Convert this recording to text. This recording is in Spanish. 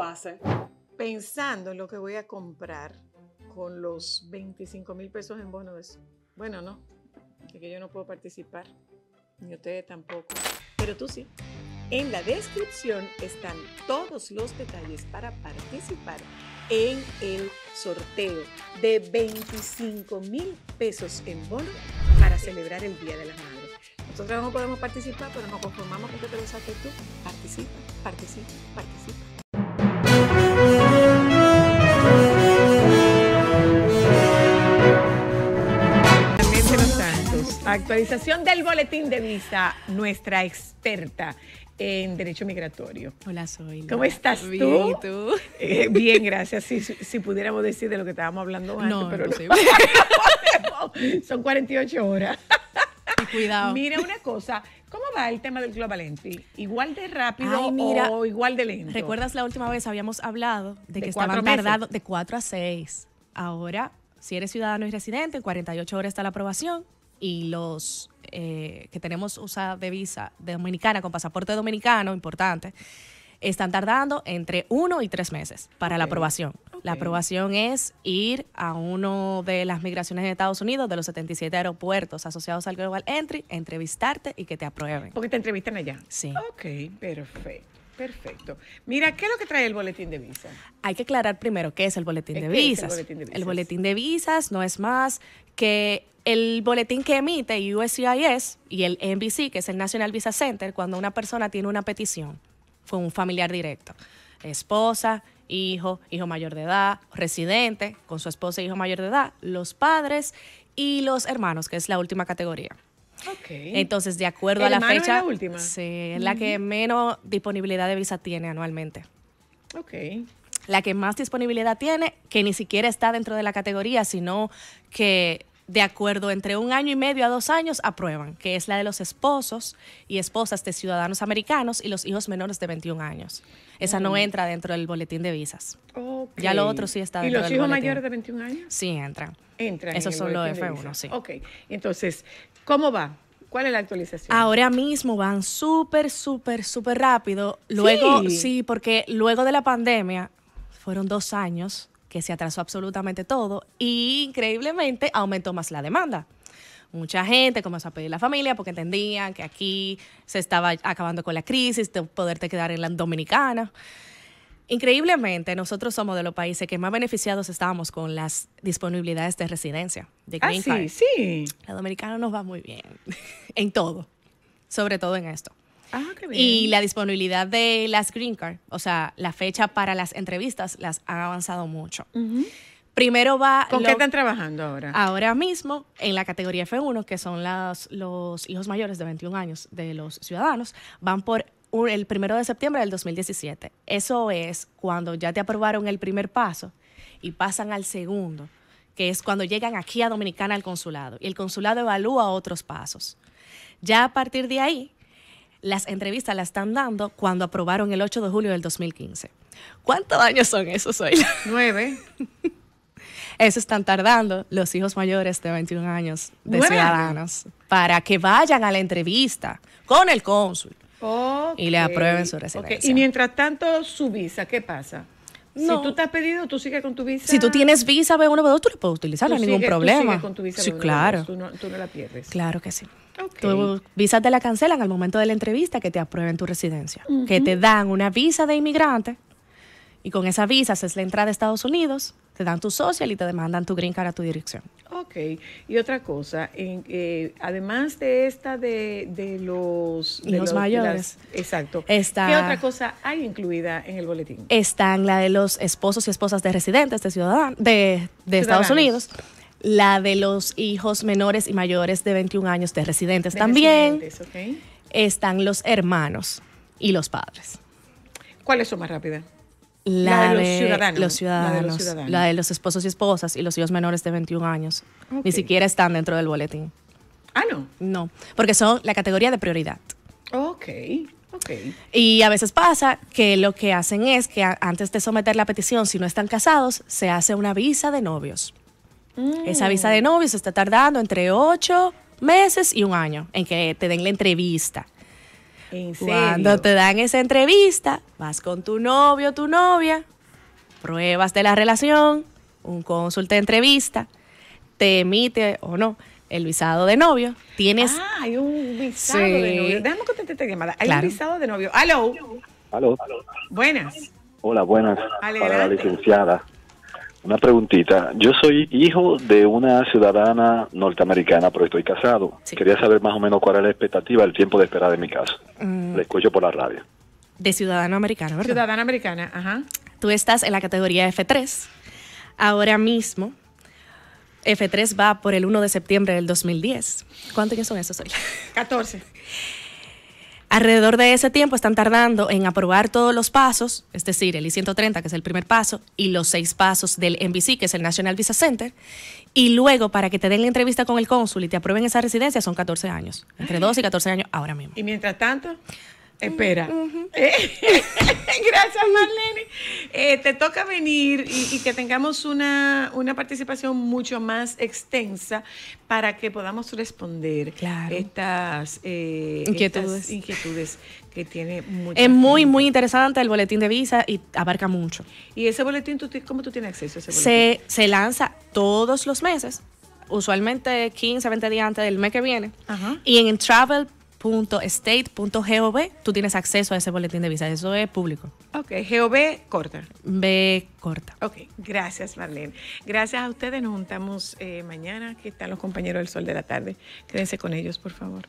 hace Pensando en lo que voy a comprar con los 25 mil pesos en bono Bueno, no, es que yo no puedo participar, ni ustedes tampoco, pero tú sí. En la descripción están todos los detalles para participar en el sorteo de 25 mil pesos en bono para celebrar el Día de las Madres. Nosotros no podemos participar, pero nos conformamos con que te lo saques tú. Participa, participa, participa. Actualización del boletín de visa, nuestra experta en derecho migratorio. Hola, soy. ¿Cómo estás tú? Bien, tú? Eh, bien, gracias. Si, pudiéramos decir de lo que estábamos hablando antes, no, pero no, Son 48 horas. Y cuidado. Mira una cosa, ¿cómo va el tema del Global Entry? ¿Igual de rápido o igual de lento? ¿Recuerdas la última vez habíamos hablado de, que estaban tardados de 4 a 6? Ahora, si eres ciudadano y residente, en 48 horas está la aprobación y los eh, que tenemos usa de visa dominicana con pasaporte dominicano, importante, están tardando entre uno y tres meses para la aprobación. La aprobación es ir a uno de las migraciones de Estados Unidos, de los 77 aeropuertos asociados al Global Entry, entrevistarte y que te aprueben. Porque te entrevistan allá. Sí. Ok, perfecto. Perfecto. Mira, ¿qué es lo que trae el boletín de visa? Hay que aclarar primero qué Es el boletín eh, de visas. El boletín de visas no es más que el boletín que emite USCIS y el NBC, que es el National Visa Center, cuando una persona tiene una petición, fue un familiar directo, esposa, hijo, hijo mayor de edad, residente, con su esposa e hijo mayor de edad, los padres y los hermanos, que es la última categoría. Okay. Entonces, de acuerdo a la fecha, es la última? Sí, es la que menos disponibilidad de visa tiene anualmente. Ok la que más disponibilidad tiene, que ni siquiera está dentro de la categoría, sino que de acuerdo entre un año y medio a dos años aprueban, que es la de los esposos y esposas de ciudadanos americanos y los hijos menores de 21 años. Esa no mm. entra dentro del boletín de visas. Ya lo otro sí está dentro ¿Y los hijos mayores de 21 años? Sí, entran. Entran. Esos son los F1, sí. Ok, entonces, ¿cómo va? ¿Cuál es la actualización? Ahora mismo van súper, súper, súper rápido. Luego, sí. sí, porque luego de la pandemia, fueron dos años que se atrasó absolutamente todo y increíblemente aumentó más la demanda. Mucha gente comenzó a pedir la familia porque entendían que aquí se estaba acabando con la crisis de poderte quedar en la dominicana. Increíblemente, nosotros somos de los países que más beneficiados estábamos con las disponibilidades de residencia. De ah, La dominicana nos va muy bien en todo, sobre todo en esto. Ah, y la disponibilidad de las green card, o sea, la fecha para las entrevistas, las han avanzado mucho. Primero va... ¿Con qué están trabajando ahora? Ahora mismo en la categoría F1, que son los hijos mayores de 21 años de los ciudadanos, van por el primero de septiembre del 2017. Eso es cuando ya te aprobaron el primer paso y pasan al segundo, que es cuando llegan aquí a Dominicana al consulado. Y el consulado evalúa otros pasos. Ya a partir de ahí las entrevistas las están dando cuando aprobaron el 8 de julio del 2015. ¿Cuántos años son esos hoy? Nueve. Eso están tardando los hijos mayores de 21 años de ciudadanos para que vayan a la entrevista con el cónsul y le aprueben su residencia. Y mientras tanto, su visa, ¿qué pasa? Si tú te has pedido, tú sigues con tu visa. Si tú tienes visa B1, B2, tú la puedes utilizar, no hay ningún problema. Tú con tu sí, claro. tú, no, la pierdes. Claro que sí. Okay. te la cancelan al momento de la entrevista que te aprueben tu residencia. Que te dan una visa de inmigrante y con esa visa haces la entrada a Estados Unidos, te dan tu social y te demandan tu green card a tu dirección. Ok, y otra cosa, en, eh, además de esta de, los... mayores. exacto. ¿Qué otra cosa hay incluida en el boletín? Están la de los esposos y esposas de residentes de, de, Estados Unidos la de los hijos menores y mayores de 21 años de residentes también. Están los hermanos y los padres. ¿Cuáles son más rápidas? La, de los ciudadanos, la, de los esposos y esposas y los hijos menores de 21 años. Ni siquiera están dentro del boletín. Ah, no. No, porque son la categoría de prioridad. Ok. ok. Y a veces pasa que lo que hacen es que antes de someter la petición, si no están casados, se hace una visa de novios. Mm. Esa visa de novios está tardando entre 8 meses y un año en que te den la entrevista. Cuando te dan esa entrevista, vas con tu novio, o tu novia, pruebas de la relación, un consulta de entrevista, te emite o no el visado de novio. Tienes. Ah, hay un visado de novio. Déjame que esta llamada. Hay un visado de novio. Aló. Aló. Buenas. Hola, buenas. Para la licenciada. Una preguntita. Yo soy hijo de una ciudadana norteamericana, pero estoy casado. Quería saber más o menos cuál es la expectativa, el tiempo de espera de mi caso. Mm. Le escucho por la radio. De ciudadano americano, ¿verdad? Ciudadana americana, ajá. Tú estás en la categoría F3. Ahora mismo, F3 va por el 1 de septiembre del 2010. ¿Cuántos años son esos hoy? 14. Alrededor de ese tiempo están tardando en aprobar todos los pasos, es decir, el I-130, que es el primer paso, y los seis pasos del NBC, que es el National Visa Center. Y luego, para que te den la entrevista con el cónsul y te aprueben esa residencia, son 14 años, entre 12 y 14 años ahora mismo. ¿Y mientras tanto? Espera. gracias, Marlene. Eh, te toca venir y, que tengamos una, participación mucho más extensa para que podamos responder estas, eh, inquietudes. que tiene Es muy, muy interesante el boletín de visa y abarca mucho. ¿Y ese boletín, cómo tú tienes acceso a ese boletín? Se, lanza todos los meses usualmente 15, 20 días antes del mes que viene. Y en Travel .state.gov tú tienes acceso a ese boletín de visas. Eso es público. Ok, GOV corta. B corta. Ok, gracias Marlene. Gracias a ustedes. Nos juntamos eh, mañana. Aquí están los compañeros del Sol de la Tarde. Quédense con ellos, por favor.